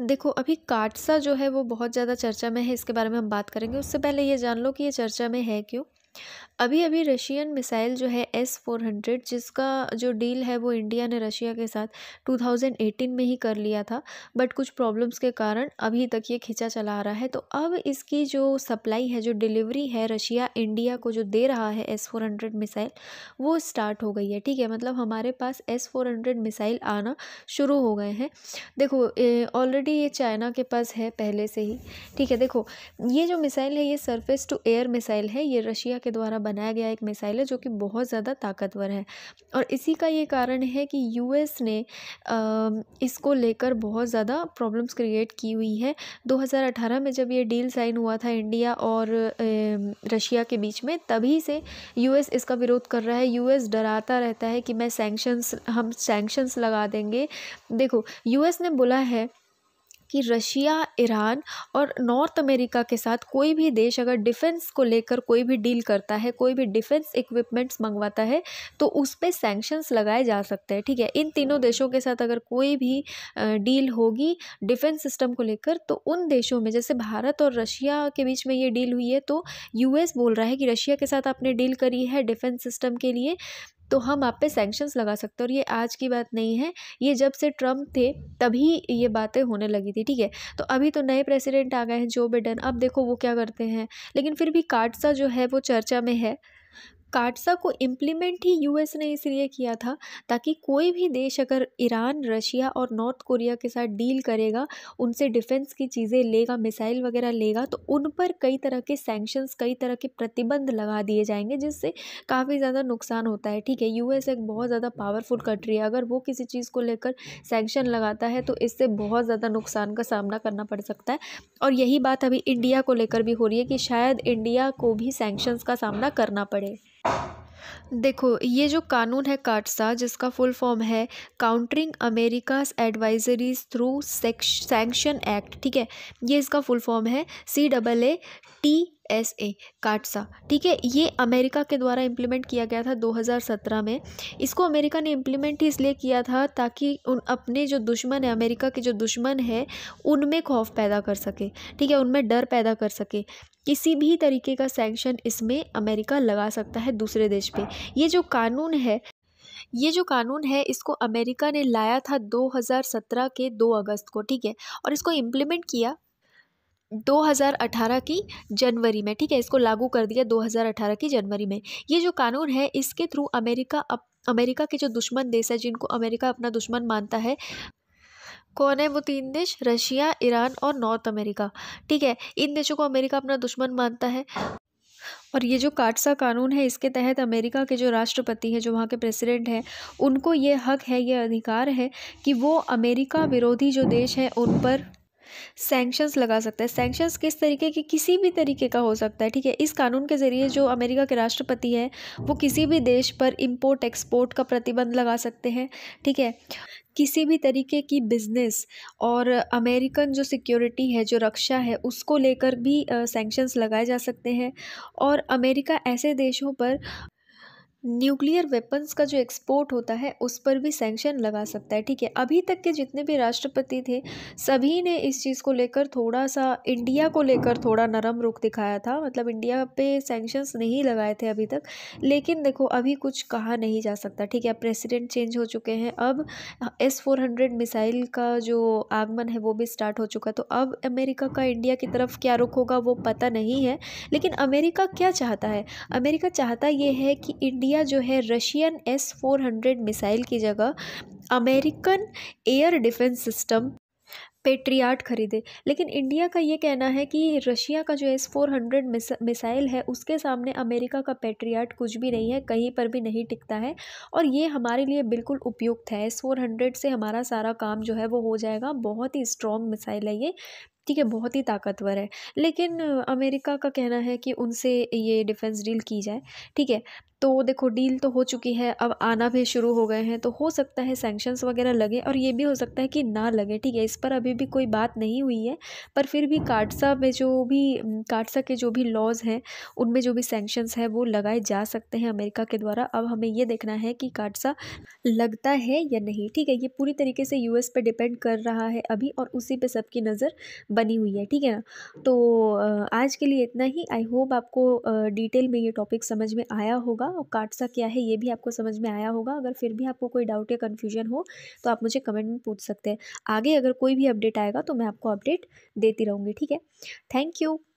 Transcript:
देखो अभी काटसा जो है वो बहुत ज़्यादा चर्चा में है इसके बारे में हम बात करेंगे उससे पहले ये जान लो कि ये चर्चा में है क्यों अभी अभी रशियन मिसाइल जो है एस फोर हंड्रेड जिसका जो डील है वो इंडिया ने रशिया के साथ टू थाउजेंड एटीन में ही कर लिया था बट कुछ प्रॉब्लम्स के कारण अभी तक ये खिंचा चला आ रहा है तो अब इसकी जो सप्लाई है जो डिलीवरी है रशिया इंडिया को जो दे रहा है एस फोर हंड्रेड मिसाइल वो स्टार्ट हो गई है ठीक है मतलब हमारे पास एस फोर हंड्रेड मिसाइल आना शुरू हो गए हैं देखो ऑलरेडी ये चाइना के पास है पहले से ही ठीक है देखो ये जो मिसाइल है ये सरफेस टू एयर मिसाइल है ये रशिया के द्वारा बनाया गया एक मिसाइल है जो कि बहुत ज़्यादा ताकतवर है और इसी का ये कारण है कि यूएस ने इसको लेकर बहुत ज़्यादा प्रॉब्लम्स क्रिएट की हुई है 2018 में जब ये डील साइन हुआ था इंडिया और रशिया के बीच में तभी से यूएस इसका विरोध कर रहा है यूएस डराता रहता है कि मैं सैंक्शंस हम सैंक्शंस लगा देंगे देखो यूएस ने बोला है कि रशिया ईरान और नॉर्थ अमेरिका के साथ कोई भी देश अगर डिफेंस को लेकर कोई भी डील करता है कोई भी डिफेंस इक्विपमेंट्स मंगवाता है तो उस पर सैंक्शंस लगाए जा सकते हैं ठीक है इन तीनों देशों के साथ अगर कोई भी डील होगी डिफेंस सिस्टम को लेकर तो उन देशों में जैसे भारत और रशिया के बीच में ये डील हुई है तो यूएस बोल रहा है कि रशिया के साथ आपने डील करी है डिफेंस सिस्टम के लिए तो हम आप पे सैंक्शंस लगा सकते हैं और ये आज की बात नहीं है ये जब से ट्रम्प थे तभी ये बातें होने लगी थी ठीक है तो अभी तो नए प्रेसिडेंट आ गए हैं जो बिडन अब देखो वो क्या करते हैं लेकिन फिर भी कार्डसा जो है वो चर्चा में है काटसा को इम्प्लीमेंट ही यूएस ने इसलिए किया था ताकि कोई भी देश अगर ईरान रशिया और नॉर्थ कोरिया के साथ डील करेगा उनसे डिफेंस की चीज़ें लेगा मिसाइल वगैरह लेगा तो उन पर कई तरह के सैंक्शंस कई तरह के प्रतिबंध लगा दिए जाएंगे जिससे काफ़ी ज़्यादा नुकसान होता है ठीक है यू एक बहुत ज़्यादा पावरफुल कंट्री है अगर वो किसी चीज़ को लेकर सेंक्शन लगाता है तो इससे बहुत ज़्यादा नुकसान का सामना करना पड़ सकता है और यही बात अभी इंडिया को लेकर भी हो रही है कि शायद इंडिया को भी सेंक्शंस का सामना करना पड़े देखो ये जो कानून है काटसा जिसका फुल फॉर्म है countering America's adversaries through sanction act ठीक है ये इसका फुल फॉर्म है C double A T S A CAATSA ठीक है ये अमेरिका के द्वारा इम्प्लीमेंट किया गया था 2017 में इसको अमेरिका ने इम्प्लीमेंट इसलिए किया था ताकि उन अपने जो दुश्मन है अमेरिका के जो दुश्मन है उनमें खौफ पैदा कर सके ठीक है उनमें डर पैदा कर सके किसी भी तरीके का सैंक्शन इसमें अमेरिका लगा सकता है दूसरे देश पर ये जो कानून है ये जो कानून है इसको अमेरिका ने लाया था 2017 के 2 अगस्त को ठीक है और इसको इम्प्लीमेंट किया 2018 की जनवरी में ठीक है इसको लागू कर दिया 2018 की जनवरी में ये जो कानून है इसके थ्रू अमेरिका अप अमेरिका के जो दुश्मन देश है जिनको अमेरिका अपना दुश्मन मानता है कौन है वो तीन देश रशिया ईरान और नॉर्थ अमेरिका ठीक है इन देशों को अमेरिका अपना दुश्मन मानता है और ये जो काटसा कानून है इसके तहत अमेरिका के जो राष्ट्रपति हैं जो वहाँ के प्रेसिडेंट हैं उनको ये हक है ये अधिकार है कि वो अमेरिका विरोधी जो देश है उन पर सेंक्शंस लगा सकता है सेंक्शंस किस तरीके के कि किसी भी तरीके का हो सकता है ठीक है इस कानून के ज़रिए जो अमेरिका के राष्ट्रपति है वो किसी भी देश पर इम्पोर्ट एक्सपोर्ट का प्रतिबंध लगा सकते हैं ठीक है किसी भी तरीके की बिजनेस और अमेरिकन जो सिक्योरिटी है जो रक्षा है उसको लेकर भी सेंक्शंस लगाए जा सकते हैं और अमेरिका ऐसे देशों पर न्यूक्लियर वेपन्स का जो एक्सपोर्ट होता है उस पर भी सेंक्शन लगा सकता है ठीक है अभी तक के जितने भी राष्ट्रपति थे सभी ने इस चीज़ को लेकर थोड़ा सा इंडिया को लेकर थोड़ा नरम रुख दिखाया था मतलब इंडिया पे सेंक्शंस नहीं लगाए थे अभी तक लेकिन देखो अभी कुछ कहा नहीं जा सकता ठीक है प्रेसिडेंट चेंज हो चुके हैं अब एस फोर हंड्रेड मिसाइल का जो आगमन है वो भी स्टार्ट हो चुका तो अब अमेरिका का इंडिया की तरफ क्या रुख होगा वो पता नहीं है लेकिन अमेरिका क्या चाहता है अमेरिका चाहता ये है कि इंडिया इंडिया जो है Russian S four hundred missile की जगह American air defence system Patriot खरीदे लेकिन इंडिया का ये कहना है कि रशिया का जो एस फोर हंड्रेड मिसाइल है उसके सामने अमेरिका का पेट्रियाट कुछ भी नहीं है कहीं पर भी नहीं टिकता है और ये हमारे लिए बिल्कुल उपयुक्त है एस फोर हंड्रेड से हमारा सारा काम जो है वो हो जाएगा बहुत ही स्ट्रॉन्ग मिसाइल है ये ठीक है बहुत ही ताकतवर है लेकिन अमेरिका का कहना है कि उनसे ये डिफेंस डील की जाए ठीक है तो देखो डील तो हो चुकी है अब आना भी शुरू हो गए हैं तो हो सकता है सैंक्शंस वगैरह लगे और ये भी हो सकता है कि ना लगे ठीक है इस पर अभी भी कोई बात नहीं हुई है पर फिर भी काटसा में जो भी काटसा के जो भी लॉज हैं उनमें जो भी सैंक्शंस हैं वो लगाए जा सकते हैं अमेरिका के द्वारा अब हमें ये देखना है कि काटसा लगता है या नहीं ठीक है ये पूरी तरीके से एस पे डिपेंड कर रहा है अभी और उसी पर सबकी नज़र बनी हुई है ठीक है ना तो आज के लिए इतना ही आई होप आपको डिटेल में ये टॉपिक समझ में आया होगा और कार्ड सा क्या है ये भी आपको समझ में आया होगा अगर फिर भी आपको कोई डाउट या कन्फ्यूजन हो तो आप मुझे कमेंट में पूछ सकते हैं आगे अगर कोई भी अपडेट आएगा तो मैं आपको अपडेट देती रहूँगी ठीक है थैंक यू